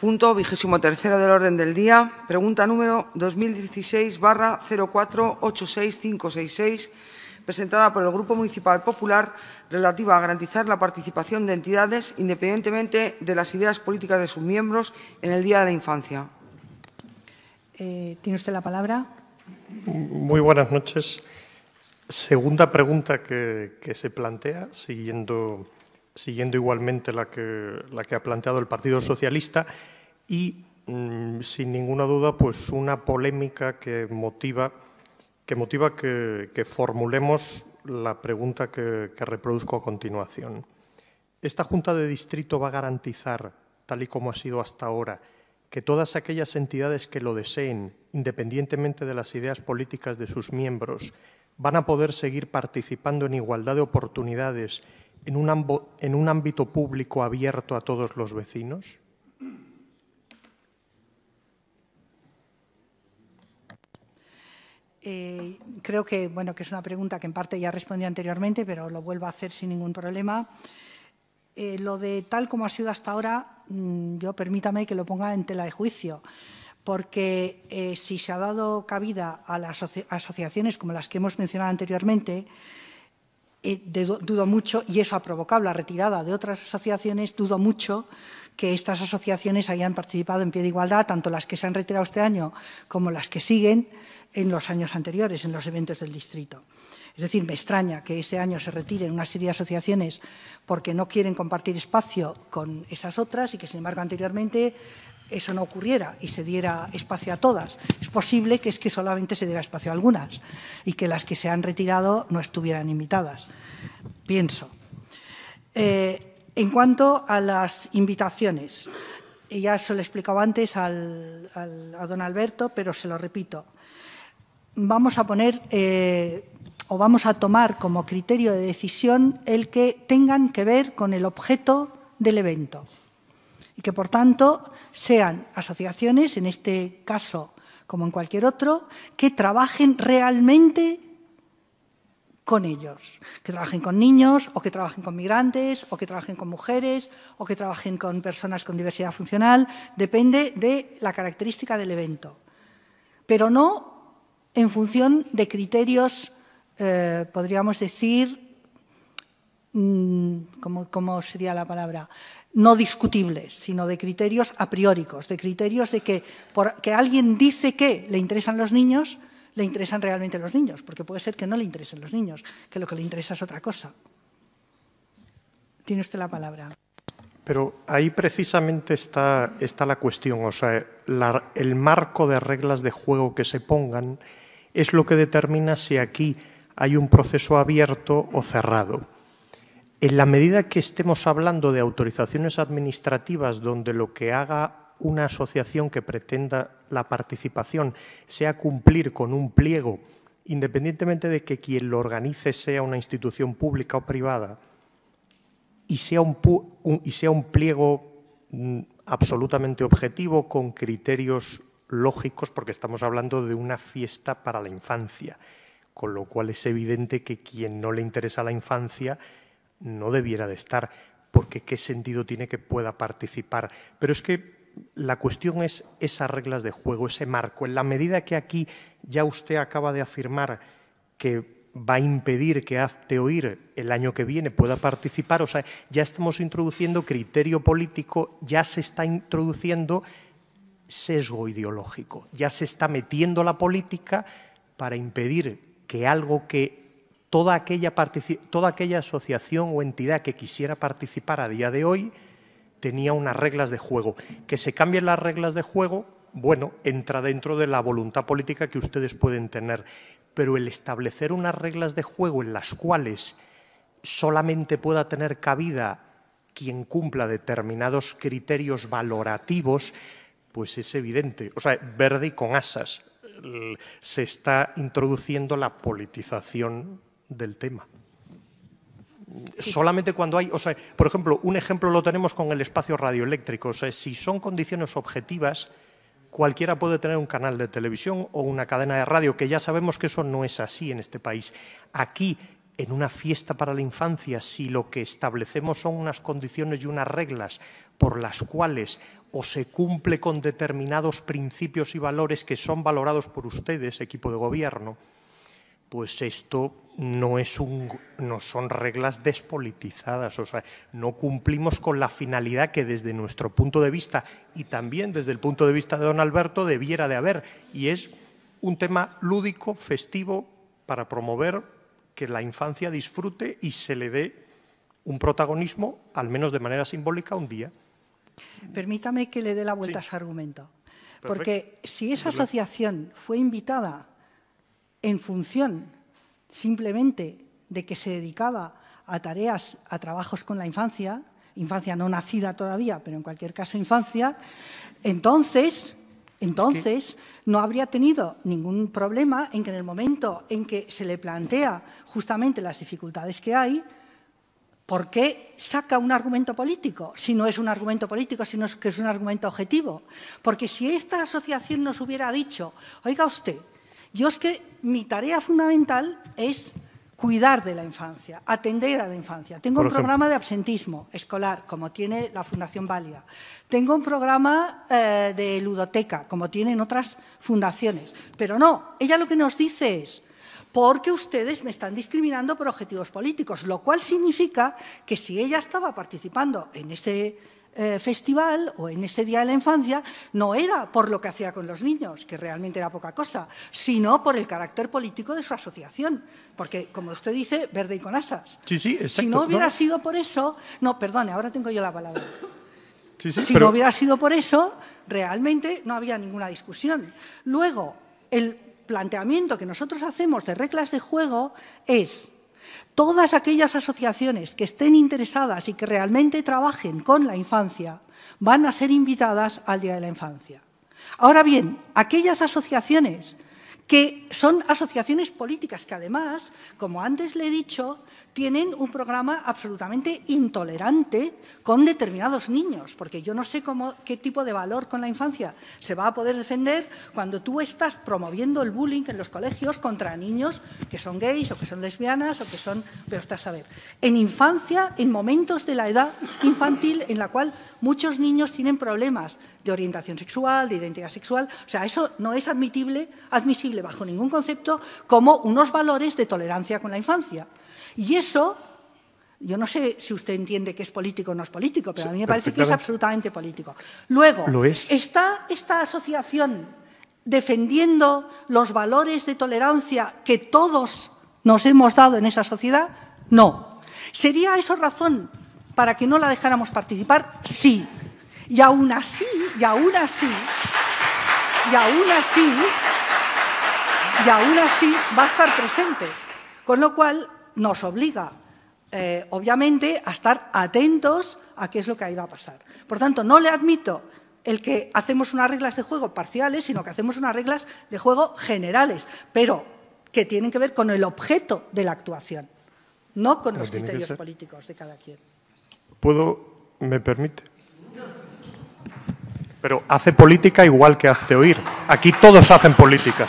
Punto vigésimo tercero del orden del día. Pregunta número 2016-0486566, presentada por el Grupo Municipal Popular, relativa a garantizar la participación de entidades independientemente de las ideas políticas de sus miembros en el Día de la Infancia. Eh, Tiene usted la palabra. Muy buenas noches. Segunda pregunta que se plantea, siguiendo siguiendo igualmente la que, ha planteado el Partido Socialista y, mm, sin ninguna duda, pues una polémica que motiva que, motiva que, formulemos la pregunta que reproduzco a continuación. ¿Esta Junta de Distrito va a garantizar, tal y como ha sido hasta ahora, que todas aquellas entidades que lo deseen, independientemente de las ideas políticas de sus miembros, van a poder seguir participando en igualdad de oportunidades en un, ámbito público abierto a todos los vecinos? Eh, creo que, bueno, que es una pregunta que en parte ya respondí anteriormente, pero lo vuelvo a hacer sin ningún problema. Eh, lo de tal como ha sido hasta ahora, mm, yo permítame que lo ponga en tela de juicio, porque eh, si se ha dado cabida a las asociaciones como las que hemos mencionado anteriormente, eh, dudo mucho, y eso ha provocado la retirada de otras asociaciones, dudo mucho que estas asociaciones hayan participado en pie de igualdad, tanto las que se han retirado este año como las que siguen en los años anteriores, en los eventos del distrito. Es decir, me extraña que ese año se retiren una serie de asociaciones porque no quieren compartir espacio con esas otras y que, sin embargo, anteriormente eso no ocurriera y se diera espacio a todas. Es posible que es que solamente se diera espacio a algunas y que las que se han retirado no estuvieran invitadas, pienso. Eh, en cuanto a las invitaciones, ya se lo explicaba antes a don Alberto, pero se lo repito. Vamos a poner eh, o vamos a tomar como criterio de decisión el que tengan que ver con el objeto del evento y que, por tanto, sean asociaciones, en este caso como en cualquier otro, que trabajen realmente con ellos, que trabajen con niños o que trabajen con migrantes o que trabajen con mujeres o que trabajen con personas con diversidad funcional, depende de la característica del evento, pero no en función de criterios, eh, podríamos decir, Mm, ¿Cómo sería la palabra? No discutibles, sino de criterios a de criterios de que, alguien dice que le interesan los niños, le interesan realmente los niños, porque puede ser que no le interesen los niños, que lo que le interesa es otra cosa. Tiene usted la palabra. Pero ahí precisamente está, la cuestión, o sea, el marco de reglas de juego que se pongan es lo que determina si aquí hay un proceso abierto o cerrado. En la medida que estemos hablando de autorizaciones administrativas donde lo que haga una asociación que pretenda la participación sea cumplir con un pliego, independientemente de que quien lo organice sea una institución pública o privada, y sea un, y sea un pliego mm, absolutamente objetivo con criterios lógicos, porque estamos hablando de una fiesta para la infancia, con lo cual es evidente que quien no le interesa la infancia no debiera de estar, porque qué sentido tiene que pueda participar. Pero es que la cuestión es esas reglas de juego, ese marco. En la medida que aquí ya usted acaba de afirmar que va a impedir que Hazte Oír el año que viene pueda participar, o sea, ya estamos introduciendo criterio político, ya se está introduciendo sesgo ideológico, ya se está metiendo la política para impedir que algo que toda aquella, asociación o entidad que quisiera participar a día de hoy tenía unas reglas de juego. Que se cambien las reglas de juego, bueno, entra dentro de la voluntad política que ustedes pueden tener, pero el establecer unas reglas de juego en las cuales solamente pueda tener cabida quien cumpla determinados criterios valorativos, pues es evidente. O sea, verde y con asas. Se está introduciendo la politización del tema. Solamente cuando hay, o sea, por ejemplo, un ejemplo lo tenemos con el espacio radioeléctrico. sea, si son condiciones objetivas, cualquiera puede tener un canal de televisión o una cadena de radio, que ya sabemos que eso no es así en este país. Aquí, en una fiesta para la infancia, si lo que establecemos son unas condiciones y unas reglas por las cuales o se cumple con determinados principios y valores que son valorados por ustedes, equipo de gobierno, pues esto no, es un, no son reglas despolitizadas, o sea, no cumplimos con la finalidad que desde nuestro punto de vista y también desde el punto de vista de don Alberto debiera de haber, y es un tema lúdico, festivo, para promover que la infancia disfrute y se le dé un protagonismo, al menos de manera simbólica, un día. Permítame que le dé la vuelta a ese argumento, porque si esa asociación fue invitada en función simplemente de que se dedicaba a tareas, a trabajos con la infancia, infancia no nacida todavía, pero en cualquier caso infancia, entonces, entonces no habría tenido ningún problema en que en el momento en que se le plantea justamente las dificultades que hay, ¿por qué saca un argumento político? Si no es un argumento político, sino que es un argumento objetivo. Porque si esta asociación nos hubiera dicho, oiga usted, yo es que mi tarea fundamental es cuidar de la infancia, atender a la infancia. Tengo un programa de absentismo escolar, como tiene la Fundación Valia. Tengo un programa eh, de ludoteca, como tienen otras fundaciones. Pero no, ella lo que nos dice es, porque ustedes me están discriminando por objetivos políticos, lo cual significa que si ella estaba participando en ese eh, festival o en ese Día de la Infancia no era por lo que hacía con los niños, que realmente era poca cosa, sino por el carácter político de su asociación. Porque, como usted dice, verde y con asas. Sí, Si no hubiera sido por eso... No, perdone, ahora tengo yo la palabra. si no hubiera sido por eso, realmente no había ninguna discusión. Luego, el planteamiento que nosotros hacemos de reglas de juego es Todas aquellas asociaciones que estén interesadas y que realmente trabajen con la infancia van a ser invitadas al Día de la Infancia. Ahora bien, aquellas asociaciones que son asociaciones políticas que además, como antes le he dicho, tienen un programa absolutamente intolerante con determinados niños, porque yo no sé cómo, qué tipo de valor con la infancia se va a poder defender cuando tú estás promoviendo el bullying en los colegios contra niños que son gays o que son lesbianas o que son, pero estás a ver, en infancia, en momentos de la edad infantil en la cual muchos niños tienen problemas de orientación sexual, de identidad sexual, o sea, eso no es admisible bajo ningún concepto como unos valores de tolerancia con la infancia. Y eso yo no sé si usted entiende que es político o no es político, pero a mí me parece que es absolutamente político. Luego, está esta asociación defendiendo los valores de tolerancia que todos nos hemos dado en esa sociedad? No. ¿Sería eso razón para que no la dejáramos participar? Sí. Y aún así, y aún así, y aún así, y aún así va a estar presente, con lo cual nos obliga, eh, obviamente, a estar atentos a qué es lo que ahí va a pasar. Por tanto, no le admito el que hacemos unas reglas de juego parciales, sino que hacemos unas reglas de juego generales, pero que tienen que ver con el objeto de la actuación, no con los criterios políticos de cada quien. ¿Puedo? ¿Me permite? Pero hace política igual que hace oír. Aquí todos hacen política.